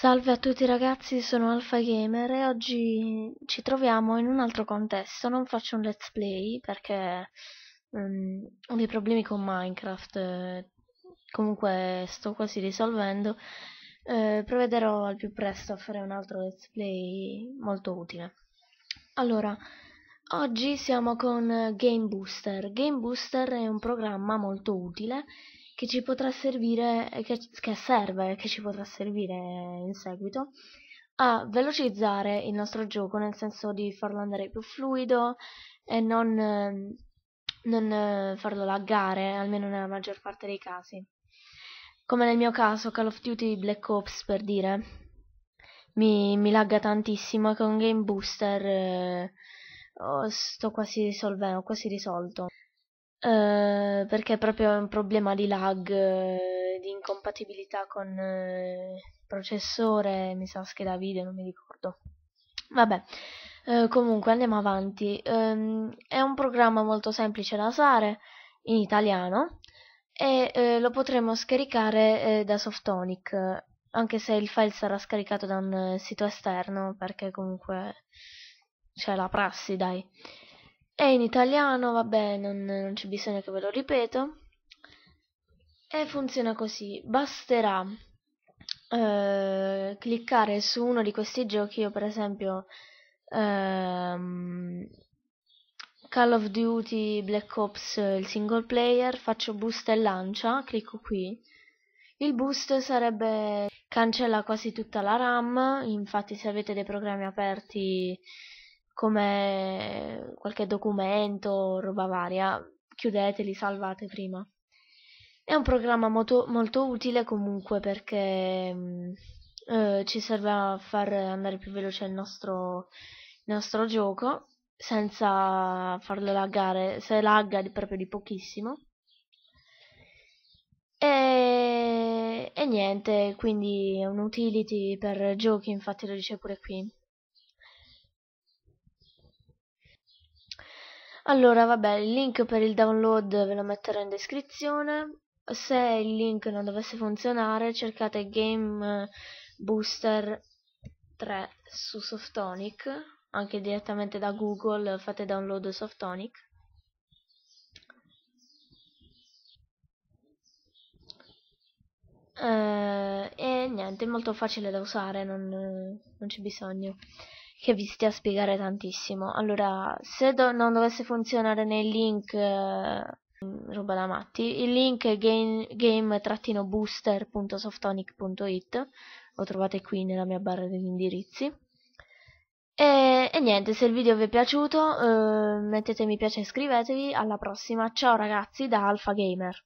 Salve a tutti ragazzi, sono AlfaGamer e oggi ci troviamo in un altro contesto, non faccio un let's play perché um, ho dei problemi con Minecraft, eh, comunque sto quasi risolvendo, eh, provvederò al più presto a fare un altro let's play molto utile. Allora, oggi siamo con Game Booster, Game Booster è un programma molto utile che ci potrà servire, eh, che, che serve, che ci potrà servire in seguito a velocizzare il nostro gioco, nel senso di farlo andare più fluido e non, ehm, non eh, farlo laggare, almeno nella maggior parte dei casi. Come nel mio caso Call of Duty Black Ops per dire, mi, mi lagga tantissimo e con Game Booster eh, oh, sto quasi risolvendo, quasi risolto. Eh, perché è proprio un problema di lag, eh, di incompatibilità con uh, processore, mi sa scheda video, non mi ricordo. Vabbè, comunque andiamo avanti. Um, è un programma molto semplice da usare in italiano e lo potremo scaricare da Softonic, anche se il file sarà scaricato da un sito esterno perché comunque c'è la prassi, dai è in italiano, vabbè, non, non c'è bisogno che ve lo ripeto. E funziona così, basterà eh, cliccare su uno di questi giochi, io per esempio ehm, Call of Duty Black Ops il single player, faccio boost e lancia, clicco qui. Il boost sarebbe cancella quasi tutta la RAM, infatti se avete dei programmi aperti come eh, qualche documento, roba varia, chiudeteli, salvate prima. È un programma molto, molto utile comunque perché mm, eh, ci serve a far andare più veloce il nostro, il nostro gioco senza farlo laggare, se lagga proprio di pochissimo. E, e niente, quindi è un utility per giochi, infatti lo dice pure qui. Allora, vabbè, il link per il download ve lo metterò in descrizione. Se il link non dovesse funzionare, cercate Game Booster 3 su Softonic, anche direttamente da Google fate download Softonic. Eh, e niente, è molto facile da usare, non, non c'è bisogno che vi stia a spiegare tantissimo. Allora, se do- non dovesse funzionare nel link eh, roba da matti, il link è game, game-booster.softonic.it lo trovate qui nella mia barra degli indirizzi. E, e niente, se il video vi è piaciuto eh, mettete mi piace e iscrivetevi, alla prossima, ciao ragazzi da Alpha Gamer.